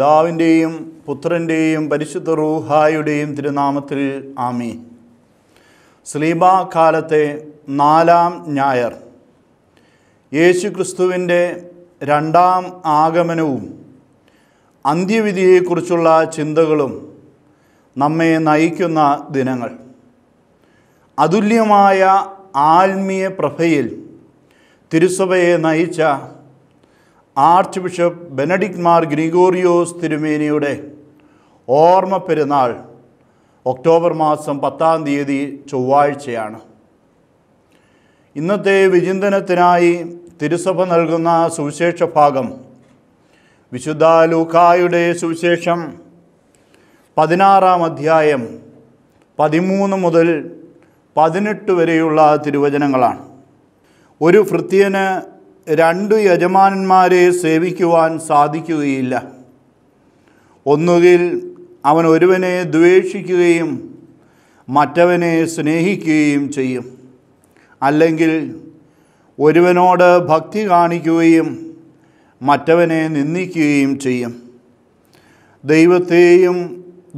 പിതാവിൻ്റെയും പുത്രൻ്റെയും പരിശുദ്ധ റൂഹായുടെയും തിരുനാമത്തിൽ ആമി സ്ലീബ കാലത്തെ നാലാം ഞായർ ക്രിസ്തുവിൻ്റെ രണ്ടാം ആഗമനവും അന്ത്യവിധിയെക്കുറിച്ചുള്ള ചിന്തകളും നമ്മെ നയിക്കുന്ന ദിനങ്ങൾ അതുല്യമായ ആത്മീയ പ്രഭയിൽ തിരുസഭയെ നയിച്ച ആർച്ച് ബിഷപ്പ് ബെനഡിക് മാർ ഗ്രിഗോറിയോസ് തിരുമേനിയുടെ ഓർമ്മ പെരുന്നാൾ ഒക്ടോബർ മാസം പത്താം തീയതി ചൊവ്വാഴ്ചയാണ് ഇന്നത്തെ വിചിന്തനത്തിനായി തിരുസഭ നൽകുന്ന സുവിശേഷ ഭാഗം വിശുദ്ധ ലൂക്കായുടെ സുവിശേഷം പതിനാറാം അധ്യായം പതിമൂന്ന് മുതൽ പതിനെട്ട് വരെയുള്ള തിരുവചനങ്ങളാണ് ഒരു ഭൃത്യന് രണ്ട് യജമാനന്മാരെ സേവിക്കുവാൻ സാധിക്കുകയില്ല ഒന്നുകിൽ അവൻ ഒരുവനെ ദ്വേഷിക്കുകയും മറ്റവനെ സ്നേഹിക്കുകയും ചെയ്യും അല്ലെങ്കിൽ ഒരുവനോട് ഭക്തി കാണിക്കുകയും മറ്റവനെ നിന്ദിക്കുകയും ചെയ്യും ദൈവത്തെയും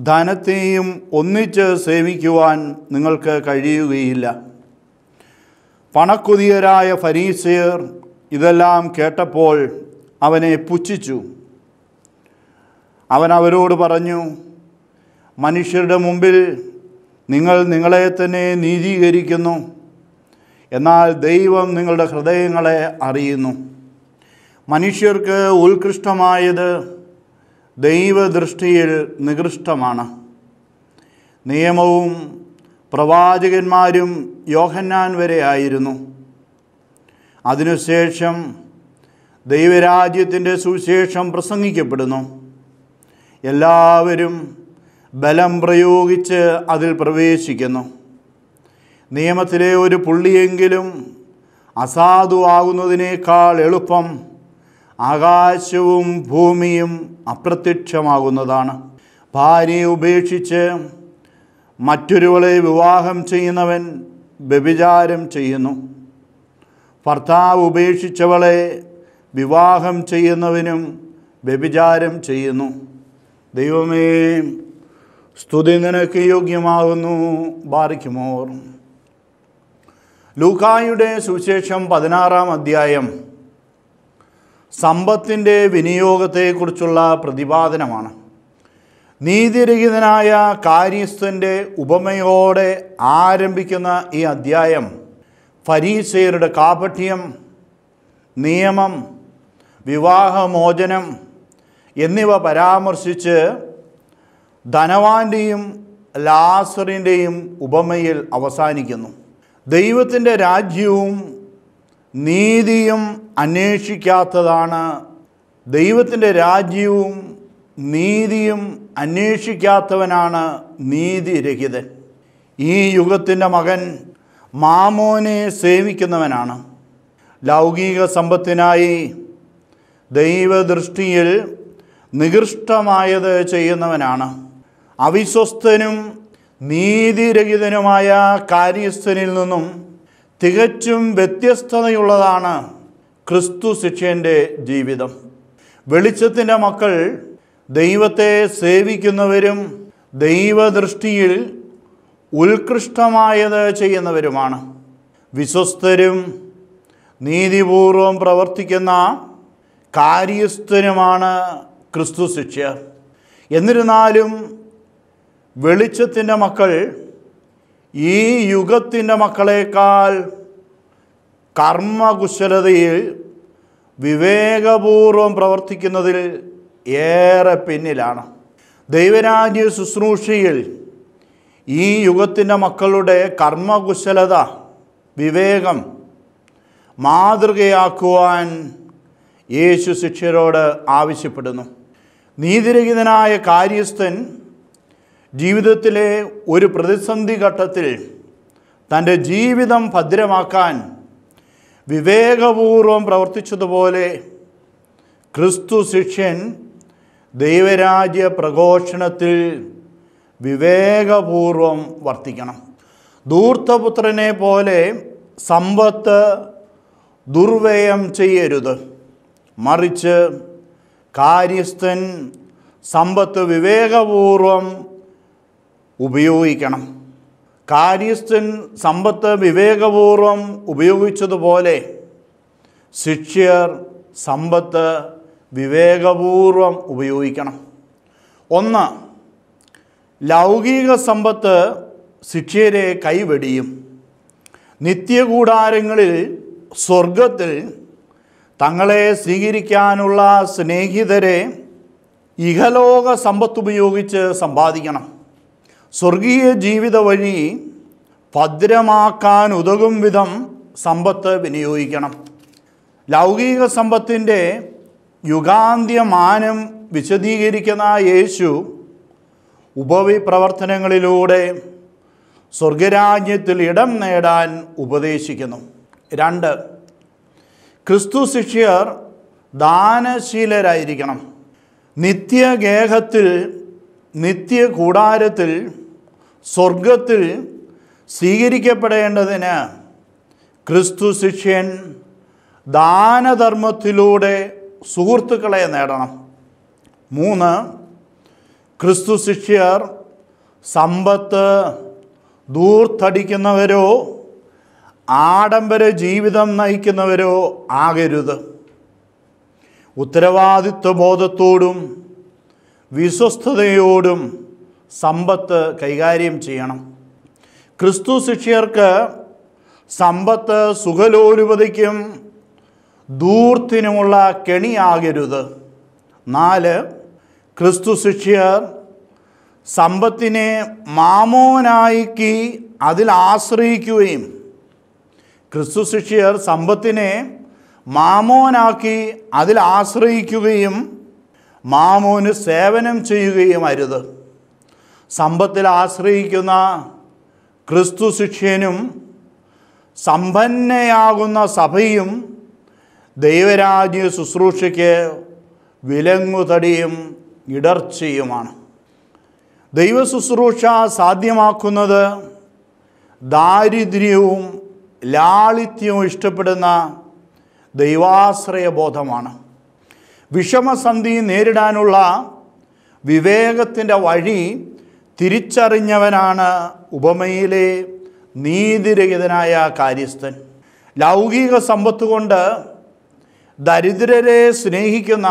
ധനത്തെയും ഒന്നിച്ച് സേവിക്കുവാൻ നിങ്ങൾക്ക് കഴിയുകയില്ല പണക്കുതിയരായ ഫരീസിയർ ഇതെല്ലാം കേട്ടപ്പോൾ അവനെ പുച്ഛിച്ചു അവൻ അവരോട് പറഞ്ഞു മനുഷ്യരുടെ മുമ്പിൽ നിങ്ങൾ നിങ്ങളെ തന്നെ നീതീകരിക്കുന്നു എന്നാൽ ദൈവം നിങ്ങളുടെ ഹൃദയങ്ങളെ അറിയുന്നു മനുഷ്യർക്ക് ഉത്കൃഷ്ടമായത് ദൈവദൃഷ്ടിയിൽ നികൃഷ്ടമാണ് നിയമവും പ്രവാചകന്മാരും യോഹന്നാൻ വരെ ആയിരുന്നു അതിനുശേഷം ദൈവരാജ്യത്തിൻ്റെ സുവിശേഷം പ്രസംഗിക്കപ്പെടുന്നു എല്ലാവരും ബലം പ്രയോഗിച്ച് അതിൽ പ്രവേശിക്കുന്നു നിയമത്തിലെ ഒരു പുള്ളിയെങ്കിലും അസാധുവാകുന്നതിനേക്കാൾ എളുപ്പം ആകാശവും ഭൂമിയും അപ്രത്യക്ഷമാകുന്നതാണ് ഭാര്യയെ ഉപേക്ഷിച്ച് മറ്റൊരുവളെ വിവാഹം ചെയ്യുന്നവൻ വ്യഭിചാരം ചെയ്യുന്നു ഭർത്താവ് ഉപേക്ഷിച്ചവളെ വിവാഹം ചെയ്യുന്നവനും വ്യഭിചാരം ചെയ്യുന്നു ദൈവമേ സ്തുതി നിനക്ക് യോഗ്യമാകുന്നു ബാറിക്കുമോർ ലൂക്കായുടെ സുവിശേഷം പതിനാറാം അധ്യായം സമ്പത്തിൻ്റെ വിനിയോഗത്തെക്കുറിച്ചുള്ള പ്രതിപാദനമാണ് നീതിരഹിതനായ കാര്യസ്ഥൻ്റെ ഉപമയോടെ ആരംഭിക്കുന്ന ഈ അധ്യായം ഫരീസയരുടെ കാപഠ്യം നിയമം വിവാഹമോചനം എന്നിവ പരാമർശിച്ച് ധനവാൻ്റെയും ലാസറിൻ്റെയും ഉപമയിൽ അവസാനിക്കുന്നു ദൈവത്തിൻ്റെ രാജ്യവും നീതിയും അന്വേഷിക്കാത്തതാണ് ദൈവത്തിൻ്റെ രാജ്യവും നീതിയും അന്വേഷിക്കാത്തവനാണ് നീതിരഹിതൻ ഈ യുഗത്തിൻ്റെ മകൻ മാമോനെ സേവിക്കുന്നവനാണ് ലൗകിക സമ്പത്തിനായി ദൈവദൃഷ്ടിയിൽ നികൃഷ്ടമായത് ചെയ്യുന്നവനാണ് അവിശ്വസ്തനും നീതിരഹിതനുമായ കാര്യസ്ഥനിൽ നിന്നും തികച്ചും വ്യത്യസ്തതയുള്ളതാണ് ക്രിസ്തു ശിക്ഷൻ്റെ ജീവിതം വെളിച്ചത്തിൻ്റെ മക്കൾ ദൈവത്തെ സേവിക്കുന്നവരും ദൈവദൃഷ്ടിയിൽ ഉത്കൃഷ്ടമായത് ചെയ്യുന്നവരുമാണ് വിശ്വസ്തരും നീതിപൂർവം പ്രവർത്തിക്കുന്ന കാര്യസ്ഥനുമാണ് ക്രിസ്തു ശിക്ഷ്യർ എന്നിരുന്നാലും വെളിച്ചത്തിൻ്റെ മക്കൾ ഈ യുഗത്തിൻ്റെ മക്കളേക്കാൾ കർമ്മകുശലതയിൽ വിവേകപൂർവം പ്രവർത്തിക്കുന്നതിൽ ഏറെ പിന്നിലാണ് ദൈവരാജ്യ ശുശ്രൂഷയിൽ ഈ യുഗത്തിൻ്റെ മക്കളുടെ കർമ്മകുശലത വിവേകം മാതൃകയാക്കുവാൻ യേശു ശിക്ഷരോട് ആവശ്യപ്പെടുന്നു നീതിരഹിതനായ കാര്യസ്ഥൻ ജീവിതത്തിലെ ഒരു പ്രതിസന്ധി ഘട്ടത്തിൽ തൻ്റെ ജീവിതം ഭദ്രമാക്കാൻ വിവേകപൂർവം പ്രവർത്തിച്ചതുപോലെ ക്രിസ്തു ശിഷ്യൻ ദൈവരാജ്യ പ്രഘോഷണത്തിൽ വിവേകപൂർവം വർത്തിക്കണം ധൂർത്തപുത്രനെ പോലെ സമ്പത്ത് ദുർവ്യയം ചെയ്യരുത് മറിച്ച് കാര്യസ്ഥൻ സമ്പത്ത് വിവേകപൂർവം ഉപയോഗിക്കണം കാര്യസ്ഥൻ സമ്പത്ത് വിവേകപൂർവം ഉപയോഗിച്ചതുപോലെ ശിക്ഷ്യർ സമ്പത്ത് വിവേകപൂർവം ഉപയോഗിക്കണം ഒന്ന് ലൗകിക സമ്പത്ത് ശിക്ഷയരെ കൈവെടിയും നിത്യകൂടാരങ്ങളിൽ സ്വർഗത്തിൽ തങ്ങളെ സ്വീകരിക്കാനുള്ള സ്നേഹിതരെ ഇഹലോക സമ്പത്തുപയോഗിച്ച് സമ്പാദിക്കണം സ്വർഗീയ ജീവിത വഴി ഭദ്രമാക്കാനുതകും വിധം സമ്പത്ത് വിനിയോഗിക്കണം ലൗകിക സമ്പത്തിൻ്റെ യുഗാന്ത്യമാനം വിശദീകരിക്കുന്ന യേശു ഉപവി പ്രവർത്തനങ്ങളിലൂടെ സ്വർഗരാജ്യത്തിൽ ഇടം നേടാൻ ഉപദേശിക്കുന്നു രണ്ട് ക്രിസ്തു ശിഷ്യർ ദാനശീലരായിരിക്കണം നിത്യഗേഹത്തിൽ നിത്യകൂടാരത്തിൽ സ്വർഗത്തിൽ സ്വീകരിക്കപ്പെടേണ്ടതിന് ക്രിസ്തു ശിഷ്യൻ ദാനധർമ്മത്തിലൂടെ സുഹൃത്തുക്കളെ നേടണം മൂന്ന് ക്രിസ്തു ശിഷ്യർ സമ്പത്ത് ദൂർത്തടിക്കുന്നവരോ ആഡംബര ജീവിതം നയിക്കുന്നവരോ ആകരുത് ബോധത്തോടും വിശ്വസ്തയോടും സമ്പത്ത് കൈകാര്യം ചെയ്യണം ക്രിസ്തു ശിഷ്യർക്ക് സമ്പത്ത് സുഖലോരുപതിക്കും ദൂർത്തിനുമുള്ള കെണിയാകരുത് നാല് ക്രിസ്തു ശിഷ്യർ സമ്പത്തിനെ മാമോനായിക്കി അതിൽ ആശ്രയിക്കുകയും ക്രിസ്തു ശിഷ്യർ സമ്പത്തിനെ മാമോനാക്കി അതിൽ ആശ്രയിക്കുകയും മാമോന് സേവനം ചെയ്യുകയും അരുത് സമ്പത്തിൽ ആശ്രയിക്കുന്ന ക്രിസ്തു ശിഷ്യനും സമ്പന്നയാകുന്ന സഭയും ദൈവരാജ്യ ശുശ്രൂഷയ്ക്ക് വിലങ്ങുതടിയും ഇടർച്ചയുമാണ് ദൈവശുശ്രൂഷ സാധ്യമാക്കുന്നത് ദാരിദ്ര്യവും ലാളിത്യവും ഇഷ്ടപ്പെടുന്ന ദൈവാശ്രയ ബോധമാണ് വിഷമസന്ധി നേരിടാനുള്ള വിവേകത്തിൻ്റെ വഴി തിരിച്ചറിഞ്ഞവനാണ് ഉപമയിലെ നീതിരഹിതനായ കാര്യസ്ഥൻ ലൗകിക സമ്പത്ത് കൊണ്ട് ദരിദ്രരെ സ്നേഹിക്കുന്ന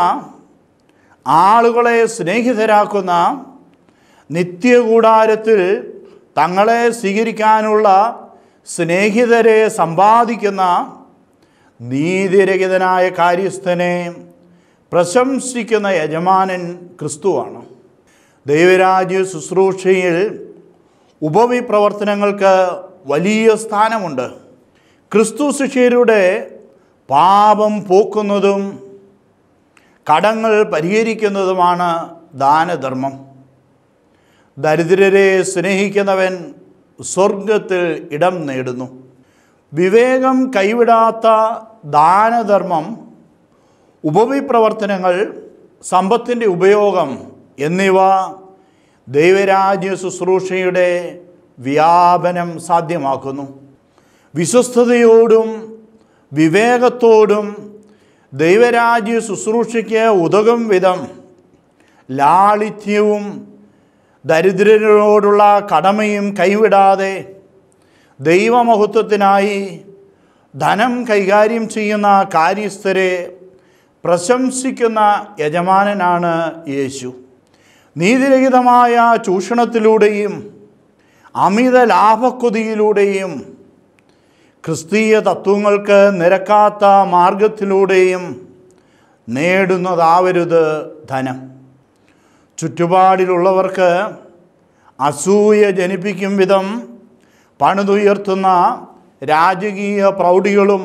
ആളുകളെ സ്നേഹിതരാക്കുന്ന നിത്യകൂടാരത്തിൽ തങ്ങളെ സ്വീകരിക്കാനുള്ള സ്നേഹിതരെ സമ്പാദിക്കുന്ന നീതിരഹിതനായ കാര്യസ്ഥനെ പ്രശംസിക്കുന്ന യജമാനൻ ക്രിസ്തുവാണ് ദൈവരാജ്യ ശുശ്രൂഷയിൽ ഉപവിപ്രവർത്തനങ്ങൾക്ക് വലിയ സ്ഥാനമുണ്ട് ക്രിസ്തു ശിഷ്യരുടെ പാപം പോക്കുന്നതും കടങ്ങൾ പരിഹരിക്കുന്നതുമാണ് ദാനധർമ്മം ദരിദ്രരെ സ്നേഹിക്കുന്നവൻ സ്വർഗത്തിൽ ഇടം നേടുന്നു വിവേകം കൈവിടാത്ത ദാനധർമ്മം ഉപവിപ്രവർത്തനങ്ങൾ സമ്പത്തിൻ്റെ ഉപയോഗം എന്നിവ ദൈവരാജ്യ ശുശ്രൂഷയുടെ വ്യാപനം സാധ്യമാക്കുന്നു വിശ്വസ്തയോടും വിവേകത്തോടും ദൈവരാജ്യ ശുശ്രൂഷയ്ക്ക് ഉതകും വിധം ലാളിത്യവും ദരിദ്രരോടുള്ള കടമയും കൈവിടാതെ ദൈവമഹത്വത്തിനായി ധനം കൈകാര്യം ചെയ്യുന്ന കാര്യസ്ഥരെ പ്രശംസിക്കുന്ന യജമാനനാണ് യേശു നീതിരഹിതമായ ചൂഷണത്തിലൂടെയും അമിത ലാഭക്കൊതിയിലൂടെയും ക്രിസ്തീയ തത്വങ്ങൾക്ക് നിരക്കാത്ത മാർഗത്തിലൂടെയും നേടുന്നതാവരുത് ധനം ചുറ്റുപാടിലുള്ളവർക്ക് അസൂയ ജനിപ്പിക്കും വിധം പണിതുയർത്തുന്ന രാജകീയ പ്രൗഢികളും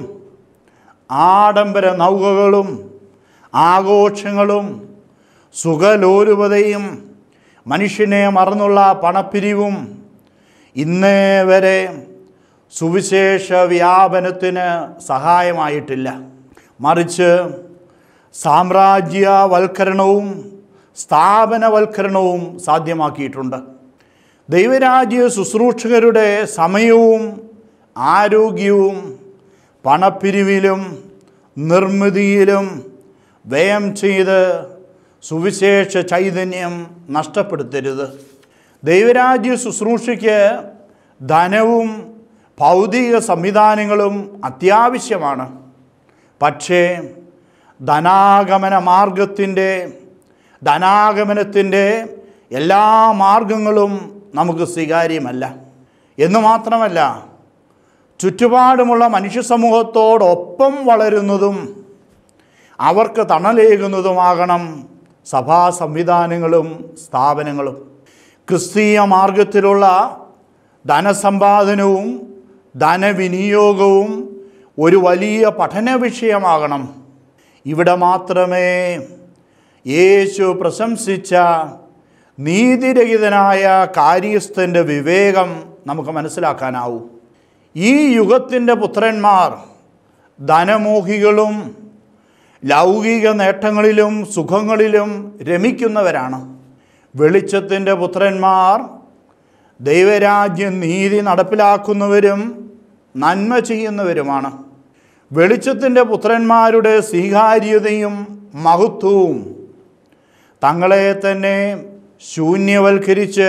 ആഡംബര നൗകകളും ആഘോഷങ്ങളും സുഖലോരുപതയും മനുഷ്യനെ മറന്നുള്ള പണപ്പിരിവും ഇന്നേ വരെ സുവിശേഷ വ്യാപനത്തിന് സഹായമായിട്ടില്ല മറിച്ച് സാമ്രാജ്യവൽക്കരണവും സ്ഥാപനവൽക്കരണവും സാധ്യമാക്കിയിട്ടുണ്ട് ദൈവരാജ്യ ശുശ്രൂഷകരുടെ സമയവും ആരോഗ്യവും പണപ്പിരിവിലും നിർമ്മിതിയിലും വ്യയം ചെയ്ത് സുവിശേഷ ചൈതന്യം നഷ്ടപ്പെടുത്തരുത് ദൈവരാജ്യ ശുശ്രൂഷയ്ക്ക് ധനവും ഭൗതിക സംവിധാനങ്ങളും അത്യാവശ്യമാണ് പക്ഷേ ധനാഗമന മാർഗത്തിൻ്റെ ധനാഗമനത്തിൻ്റെ എല്ലാ മാർഗങ്ങളും നമുക്ക് സ്വീകാര്യമല്ല എന്ന് മാത്രമല്ല ചുറ്റുപാടുമുള്ള മനുഷ്യ സമൂഹത്തോടൊപ്പം വളരുന്നതും അവർക്ക് തണലേകുന്നതുമാകണം സഭാ സംവിധാനങ്ങളും സ്ഥാപനങ്ങളും ക്രിസ്തീയ മാർഗത്തിലുള്ള ധനസമ്പാദനവും ധനവിനിയോഗവും ഒരു വലിയ പഠന വിഷയമാകണം ഇവിടെ മാത്രമേ യേശു പ്രശംസിച്ച നീതിരഹിതനായ കാര്യസ്ഥൻ്റെ വിവേകം നമുക്ക് മനസ്സിലാക്കാനാവൂ ഈ യുഗത്തിൻ്റെ പുത്രന്മാർ ധനമോഹികളും ലൗകിക നേട്ടങ്ങളിലും സുഖങ്ങളിലും രമിക്കുന്നവരാണ് വെളിച്ചത്തിൻ്റെ പുത്രന്മാർ ദൈവരാജ്യ നീതി നടപ്പിലാക്കുന്നവരും നന്മ ചെയ്യുന്നവരുമാണ് വെളിച്ചത്തിൻ്റെ പുത്രന്മാരുടെ സ്വീകാര്യതയും മഹത്വവും തങ്ങളെ തന്നെ ശൂന്യവൽക്കരിച്ച്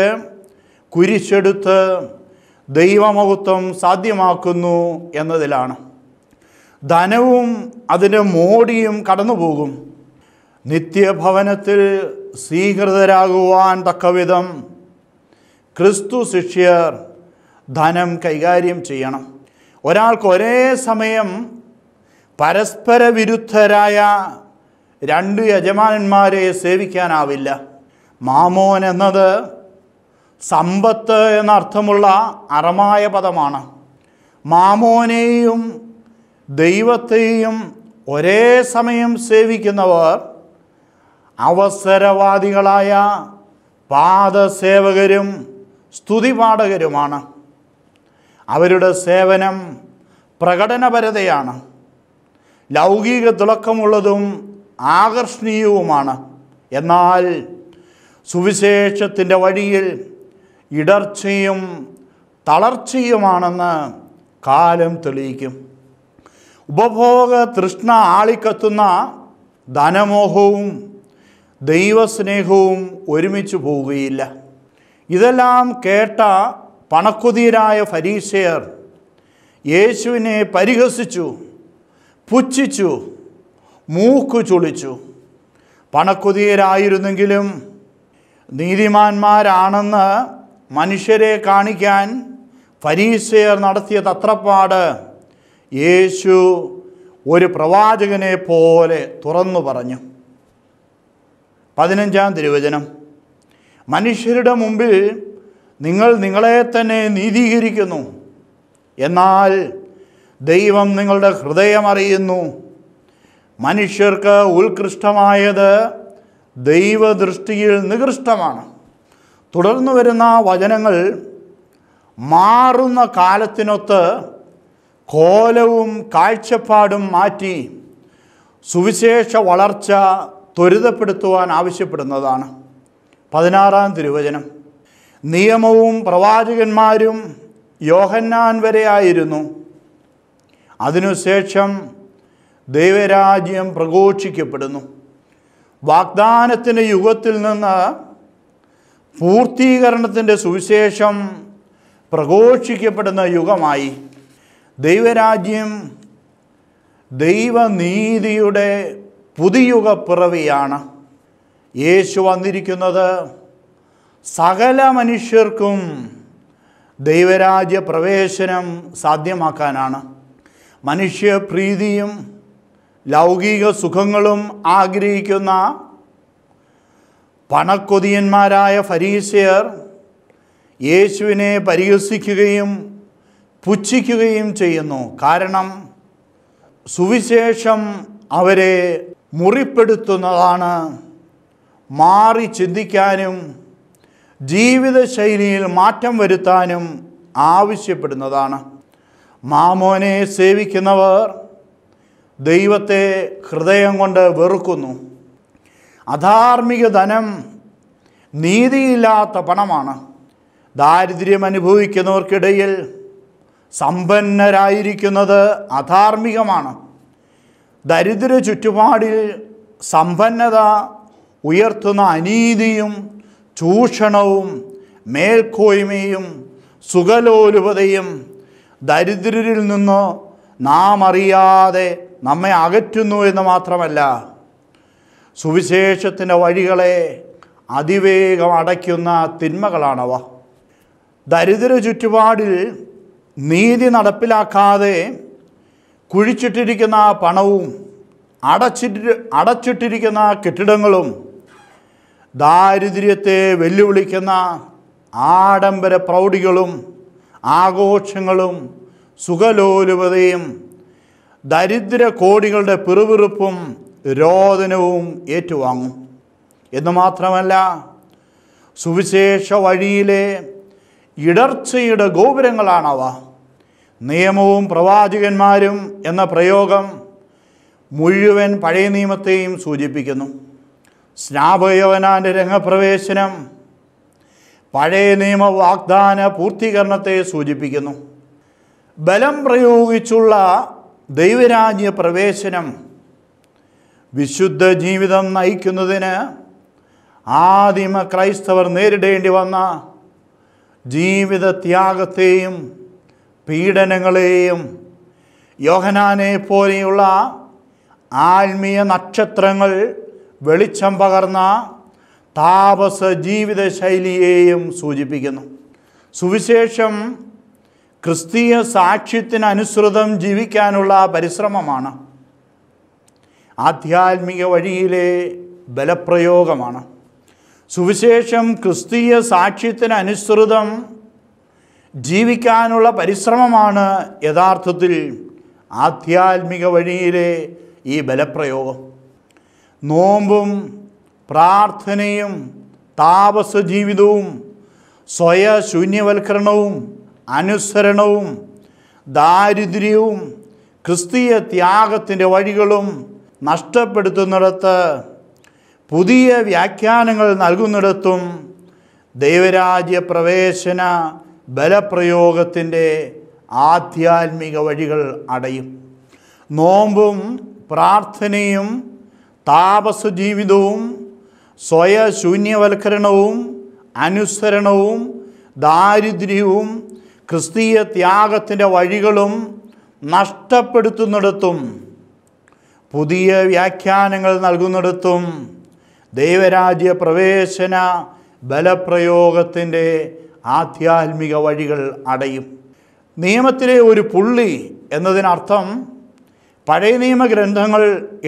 കുരിച്ചെടുത്ത് ദൈവമഹത്വം സാധ്യമാക്കുന്നു എന്നതിലാണ് ധനവും അതിൻ്റെ മോടിയും കടന്നുപോകും നിത്യഭവനത്തിൽ സ്വീകൃതരാകുവാൻ തക്കവിധം ക്രിസ്തു ശിഷ്യർ ധനം കൈകാര്യം ചെയ്യണം ഒരാൾക്ക് ഒരേ സമയം പരസ്പര വിരുദ്ധരായ രണ്ട് യജമാനന്മാരെ സേവിക്കാനാവില്ല മാമോൻ എന്നത് സമ്പത്ത് എന്നർത്ഥമുള്ള അറമായ പദമാണ് മാമോനെയും ദൈവത്തെയും ഒരേ സമയം സേവിക്കുന്നവർ അവസരവാദികളായ പാദസേവകരും സ്തുതിപാഠകരുമാണ് അവരുടെ സേവനം പ്രകടനപരതയാണ് ലൗകിക തിളക്കമുള്ളതും ആകർഷണീയവുമാണ് എന്നാൽ സുവിശേഷത്തിൻ്റെ വഴിയിൽ ഇടർച്ചയും തളർച്ചയുമാണെന്ന് കാലം തെളിയിക്കും ഉപഭോഗ തൃഷ്ണ ആളിക്കത്തുന്ന ധനമോഹവും ദൈവസ്നേഹവും ഒരുമിച്ച് പോവുകയില്ല ഇതെല്ലാം കേട്ട പണക്കുതിരായ ഫരീസയർ യേശുവിനെ പരിഹസിച്ചു പുച്ഛിച്ചു മൂക്കു ചുളിച്ചു പണക്കൊതിയരായിരുന്നെങ്കിലും നീതിമാന്മാരാണെന്ന് മനുഷ്യരെ കാണിക്കാൻ ഫരീസയർ നടത്തിയ തത്രപ്പാട് യേശു ഒരു പ്രവാചകനെ പോലെ തുറന്നു പറഞ്ഞു പതിനഞ്ചാം തിരുവചനം മനുഷ്യരുടെ മുമ്പിൽ നിങ്ങൾ നിങ്ങളെ തന്നെ നീതീകരിക്കുന്നു എന്നാൽ ദൈവം നിങ്ങളുടെ ഹൃദയമറിയുന്നു മനുഷ്യർക്ക് ഉത്കൃഷ്ടമായത് ദൈവദൃഷ്ടിയിൽ നികൃഷ്ടമാണ് തുടർന്നു വരുന്ന വചനങ്ങൾ മാറുന്ന കാലത്തിനൊത്ത് കോലവും കാഴ്ചപ്പാടും മാറ്റി സുവിശേഷ വളർച്ച ത്വരിതപ്പെടുത്തുവാൻ ആവശ്യപ്പെടുന്നതാണ് പതിനാറാം തിരുവചനം നിയമവും പ്രവാചകന്മാരും യോഹന്നാൻ വരെയായിരുന്നു അതിനുശേഷം ദൈവരാജ്യം പ്രഘോഷിക്കപ്പെടുന്നു വാഗ്ദാനത്തിൻ്റെ യുഗത്തിൽ നിന്ന് പൂർത്തീകരണത്തിൻ്റെ സുവിശേഷം പ്രഘോഷിക്കപ്പെടുന്ന യുഗമായി ദൈവരാജ്യം ദൈവനീതിയുടെ പുതിയുഗപ്പിറവിയാണ് യേശു വന്നിരിക്കുന്നത് സകല മനുഷ്യർക്കും ദൈവരാജ്യ പ്രവേശനം സാധ്യമാക്കാനാണ് മനുഷ്യപ്രീതിയും ലൗകിക സുഖങ്ങളും ആഗ്രഹിക്കുന്ന പണക്കൊതിയന്മാരായ ഫരീസിയർ യേശുവിനെ പരിഹസിക്കുകയും പുച്ഛിക്കുകയും ചെയ്യുന്നു കാരണം സുവിശേഷം അവരെ മുറിപ്പെടുത്തുന്നതാണ് മാറി ചിന്തിക്കാനും ജീവിതശൈലിയിൽ മാറ്റം വരുത്താനും ആവശ്യപ്പെടുന്നതാണ് മാമോനെ സേവിക്കുന്നവർ ദൈവത്തെ ഹൃദയം കൊണ്ട് വെറുക്കുന്നു അധാർമിക ധനം നീതിയില്ലാത്ത പണമാണ് ദാരിദ്ര്യം അനുഭവിക്കുന്നവർക്കിടയിൽ സമ്പന്നരായിരിക്കുന്നത് അധാർമികമാണ് ദരിദ്ര ചുറ്റുപാടിൽ സമ്പന്നത ഉയർത്തുന്ന അനീതിയും ചൂഷണവും മേൽക്കോയ്മയും സുഖലോലുപതയും ദരിദ്രരിൽ നിന്നോ നാം അറിയാതെ നമ്മെ അകറ്റുന്നു എന്ന് മാത്രമല്ല സുവിശേഷത്തിൻ്റെ വഴികളെ അതിവേഗം അടയ്ക്കുന്ന തിന്മകളാണവ ദരിദ്ര ചുറ്റുപാടിൽ നീതി നടപ്പിലാക്കാതെ കുഴിച്ചിട്ടിരിക്കുന്ന പണവും അടച്ചിട്ട് അടച്ചിട്ടിരിക്കുന്ന കെട്ടിടങ്ങളും ദാരിദ്ര്യത്തെ വെല്ലുവിളിക്കുന്ന ആഡംബര പ്രൗഢികളും ആഘോഷങ്ങളും സുഖലോലുപതയും ദരിദ്ര കോടികളുടെ പിറുവിറുപ്പും രോദനവും ഏറ്റുവാങ്ങും എന്ന് മാത്രമല്ല സുവിശേഷ വഴിയിലെ ഇടർച്ചയുടെ ഗോപുരങ്ങളാണവ നിയമവും പ്രവാചകന്മാരും എന്ന പ്രയോഗം മുഴുവൻ പഴയ നിയമത്തെയും സൂചിപ്പിക്കുന്നു സ്നാപകവനാൻ്റെ രംഗപ്രവേശനം പഴയ നിയമ വാഗ്ദാന പൂർത്തീകരണത്തെ സൂചിപ്പിക്കുന്നു ബലം പ്രയോഗിച്ചുള്ള ദൈവരാജ്യ പ്രവേശനം വിശുദ്ധ ജീവിതം നയിക്കുന്നതിന് ആദിമ ക്രൈസ്തവർ നേരിടേണ്ടി വന്ന ജീവിത ത്യാഗത്തെയും പീഡനങ്ങളെയും യോഹനാനെ പോലെയുള്ള ആത്മീയ നക്ഷത്രങ്ങൾ വെളിച്ചം പകർന്ന താപസ ജീവിതശൈലിയെയും സൂചിപ്പിക്കുന്നു സുവിശേഷം ക്രിസ്തീയ സാക്ഷ്യത്തിനനുസൃതം ജീവിക്കാനുള്ള പരിശ്രമമാണ് ആധ്യാത്മിക വഴിയിലെ ബലപ്രയോഗമാണ് സുവിശേഷം ക്രിസ്തീയ സാക്ഷ്യത്തിനനുസൃതം ജീവിക്കാനുള്ള പരിശ്രമമാണ് യഥാർത്ഥത്തിൽ ആധ്യാത്മിക വഴിയിലെ ഈ ബലപ്രയോഗം നോമ്പും പ്രാർത്ഥനയും താപസ ജീവിതവും സ്വയശൂന്യവൽക്കരണവും അനുസരണവും ദാരിദ്ര്യവും ക്രിസ്തീയ ത്യാഗത്തിൻ്റെ വഴികളും നഷ്ടപ്പെടുത്തുന്നിടത്ത് പുതിയ വ്യാഖ്യാനങ്ങൾ നൽകുന്നിടത്തും ദൈവരാജ്യ പ്രവേശന ബലപ്രയോഗത്തിൻ്റെ ആധ്യാത്മിക വഴികൾ അടയും നോമ്പും പ്രാർത്ഥനയും താപസ ജീവിതവും സ്വയശൂന്യവൽക്കരണവും അനുസരണവും ദാരിദ്ര്യവും ക്രിസ്തീയ ത്യാഗത്തിൻ്റെ വഴികളും നഷ്ടപ്പെടുത്തുന്നിടത്തും പുതിയ വ്യാഖ്യാനങ്ങൾ നൽകുന്നിടത്തും ദൈവരാജ്യ പ്രവേശന ബലപ്രയോഗത്തിൻ്റെ ആധ്യാത്മിക വഴികൾ അടയും നിയമത്തിലെ ഒരു പുള്ളി എന്നതിനർത്ഥം പഴയ നിയമ ഗ്രന്ഥങ്ങൾ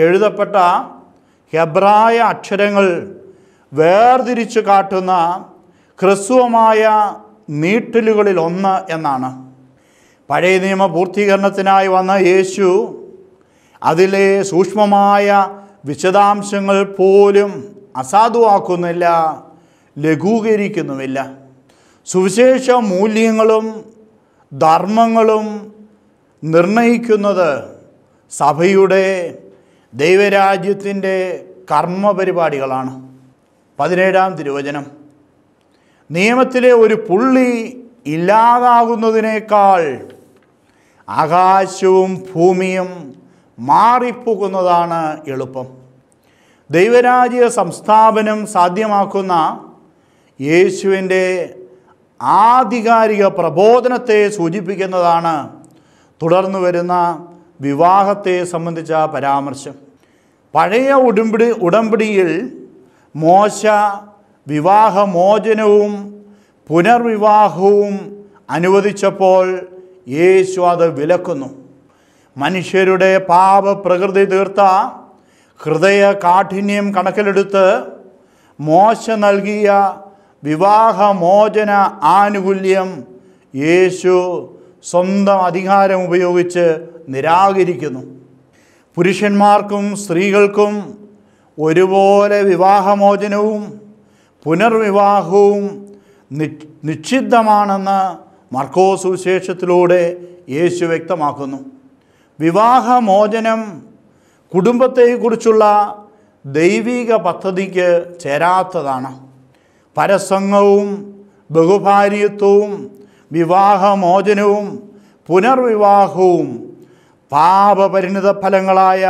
എഴുതപ്പെട്ട ഹെബ്രായ അക്ഷരങ്ങൾ വേർതിരിച്ച് കാട്ടുന്ന ഹ്രസ്വമായ നീട്ടലുകളിൽ ഒന്ന് എന്നാണ് പഴയ നിയമ പൂർത്തീകരണത്തിനായി വന്ന യേശു അതിലെ സൂക്ഷ്മമായ വിശദാംശങ്ങൾ പോലും അസാധുവാക്കുന്നില്ല ലഘൂകരിക്കുന്നുമില്ല സുവിശേഷ മൂല്യങ്ങളും ധർമ്മങ്ങളും നിർണയിക്കുന്നത് സഭയുടെ ദൈവരാജ്യത്തിൻ്റെ കർമ്മ പരിപാടികളാണ് പതിനേഴാം തിരുവചനം നിയമത്തിലെ ഒരു പുള്ളി ഇല്ലാതാകുന്നതിനേക്കാൾ ആകാശവും ഭൂമിയും മാറിപ്പോകുന്നതാണ് എളുപ്പം ദൈവരാജ്യ സംസ്ഥാപനം സാധ്യമാക്കുന്ന യേശുവിൻ്റെ ആധികാരിക പ്രബോധനത്തെ സൂചിപ്പിക്കുന്നതാണ് തുടർന്നു വരുന്ന വിവാഹത്തെ സംബന്ധിച്ച പരാമർശം പഴയ ഉടമ്പടി ഉടമ്പടിയിൽ മോശ വിവാഹമോചനവും പുനർവിവാഹവും അനുവദിച്ചപ്പോൾ യേശു അത് വിലക്കുന്നു മനുഷ്യരുടെ പാപ പ്രകൃതി തീർത്ത ഹൃദയ കാഠിന്യം കണക്കിലെടുത്ത് മോശ നൽകിയ വിവാഹമോചന ആനുകൂല്യം യേശു സ്വന്തം അധികാരം ഉപയോഗിച്ച് നിരാകരിക്കുന്നു പുരുഷന്മാർക്കും സ്ത്രീകൾക്കും ഒരുപോലെ വിവാഹമോചനവും പുനർവിവാഹവും നിക്ഷിദ്ധമാണെന്ന് മർക്കോ സുവിശേഷത്തിലൂടെ യേശു വ്യക്തമാക്കുന്നു വിവാഹമോചനം കുടുംബത്തെക്കുറിച്ചുള്ള ദൈവിക പദ്ധതിക്ക് ചേരാത്തതാണ് പരസംഗവും ബഹുഭാര്യത്വവും വിവാഹമോചനവും പുനർവിവാഹവും പാപപരിണിത ഫലങ്ങളായ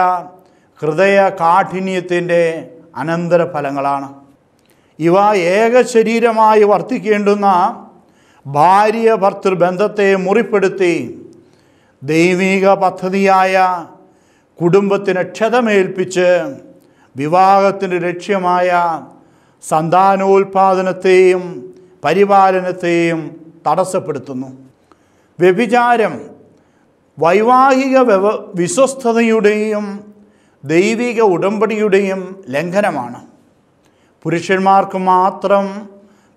ഹൃദയ കാഠിന്യത്തിൻ്റെ അനന്തരഫലങ്ങളാണ് ഇവ ഏക ശരീരമായി വർത്തിക്കേണ്ടുന്ന ഭാര്യ ഭർത്തൃബന്ധത്തെ മുറിപ്പെടുത്തി ദൈവീക പദ്ധതിയായ കുടുംബത്തിന് ക്ഷതമേൽപ്പിച്ച് വിവാഹത്തിൻ്റെ ലക്ഷ്യമായ സന്താനോൽപാദനത്തെയും പരിപാലനത്തെയും തടസ്സപ്പെടുത്തുന്നു വ്യഭിചാരം വൈവാഹിക വ്യവ വിശ്വസ്തതയുടെയും ദൈവിക ഉടമ്പടിയുടെയും ലംഘനമാണ് പുരുഷന്മാർക്ക് മാത്രം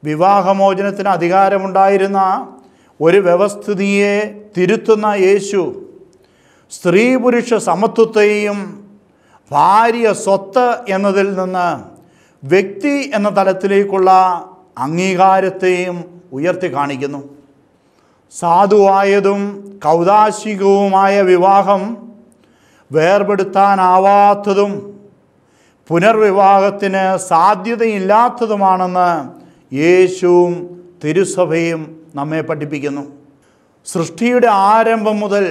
വിവാഹമോചനത്തിന് അധികാരമുണ്ടായിരുന്ന ഒരു വ്യവസ്ഥിതിയെ തിരുത്തുന്ന യേശു സ്ത്രീ പുരുഷ സമത്വത്തെയും ഭാര്യ സ്വത്ത് എന്നതിൽ നിന്ന് വ്യക്തി എന്ന തലത്തിലേക്കുള്ള അംഗീകാരത്തെയും ഉയർത്തി കാണിക്കുന്നു സാധുവായതും കൗതാശികവുമായ വിവാഹം വേർപെടുത്താനാവാത്തതും പുനർവിവാഹത്തിന് സാധ്യതയില്ലാത്തതുമാണെന്ന് യേശുവും തിരുസഭയും നമ്മെ പഠിപ്പിക്കുന്നു സൃഷ്ടിയുടെ ആരംഭം മുതൽ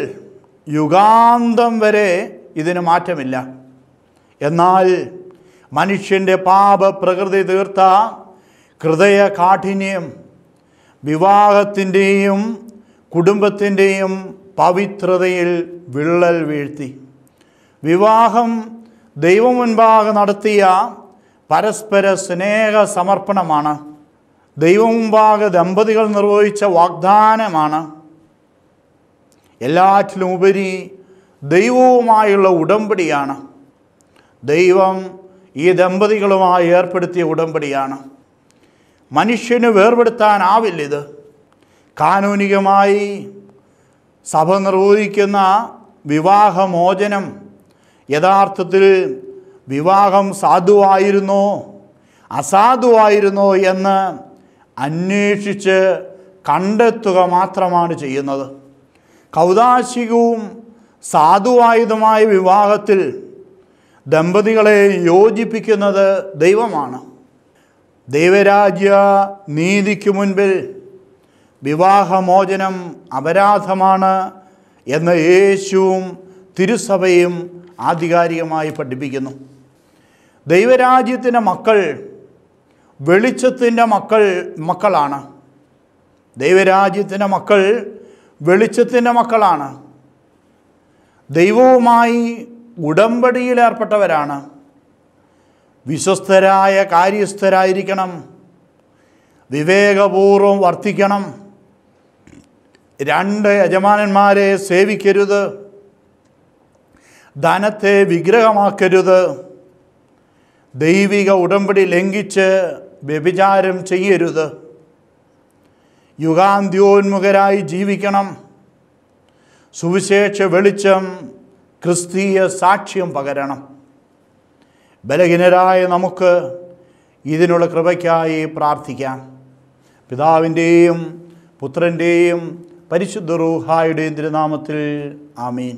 യുഗാന്തം വരെ ഇതിന് മാറ്റമില്ല എന്നാൽ മനുഷ്യൻ്റെ പാപ പ്രകൃതി തീർത്ത ഹൃദയ കാഠിന്യം വിവാഹത്തിൻ്റെയും കുടുംബത്തിൻ്റെയും പവിത്രതയിൽ വിള്ളൽ വീഴ്ത്തി വിവാഹം ദൈവമുൻപാകെ നടത്തിയ പരസ്പര സ്നേഹ സമർപ്പണമാണ് ദൈവമുമ്പാകെ ദമ്പതികൾ നിർവഹിച്ച വാഗ്ദാനമാണ് എല്ലാറ്റിലും ഉപരി ദൈവവുമായുള്ള ഉടമ്പടിയാണ് ദൈവം ഈ ദമ്പതികളുമായി ഏർപ്പെടുത്തിയ ഉടമ്പടിയാണ് മനുഷ്യന് വേർപെടുത്താനാവില്ല ഇത് കാനൂനികമായി സഭ നിർവഹിക്കുന്ന വിവാഹമോചനം യഥാർത്ഥത്തിൽ വിവാഹം സാധുവായിരുന്നോ അസാധുവായിരുന്നോ എന്ന് അന്വേഷിച്ച് കണ്ടെത്തുക മാത്രമാണ് ചെയ്യുന്നത് കൗതാശികവും സാധുവായതുമായ വിവാഹത്തിൽ ദമ്പതികളെ യോജിപ്പിക്കുന്നത് ദൈവമാണ് ദൈവരാജ്യ നീതിക്ക് മുൻപിൽ വിവാഹമോചനം അപരാധമാണ് എന്ന് യേശുവും തിരുസഭയും ആധികാരികമായി പഠിപ്പിക്കുന്നു ദൈവരാജ്യത്തിൻ്റെ മക്കൾ വെളിച്ചത്തിൻ്റെ മക്കൾ മക്കളാണ് ദൈവരാജ്യത്തിൻ്റെ മക്കൾ വെളിച്ചത്തിൻ്റെ മക്കളാണ് ദൈവവുമായി ഉടമ്പടിയിൽ ഏർപ്പെട്ടവരാണ് വിശ്വസ്തരായ കാര്യസ്ഥരായിരിക്കണം വിവേകപൂർവം വർത്തിക്കണം രണ്ട് യജമാനന്മാരെ സേവിക്കരുത് ധനത്തെ വിഗ്രഹമാക്കരുത് ദൈവിക ഉടമ്പടി ലംഘിച്ച് വ്യഭിചാരം ചെയ്യരുത് യുഗാന്ത്യോന്മുഖരായി ജീവിക്കണം സുവിശേഷ വെളിച്ചം ക്രിസ്തീയ സാക്ഷ്യം പകരണം ബലഹീനരായ നമുക്ക് ഇതിനുള്ള കൃപയ്ക്കായി പ്രാർത്ഥിക്കാം പിതാവിൻ്റെയും പുത്രൻ്റെയും പരിശുദ്ധ റൂഹായുടെയും തിരുനാമത്തിൽ ആമീൻ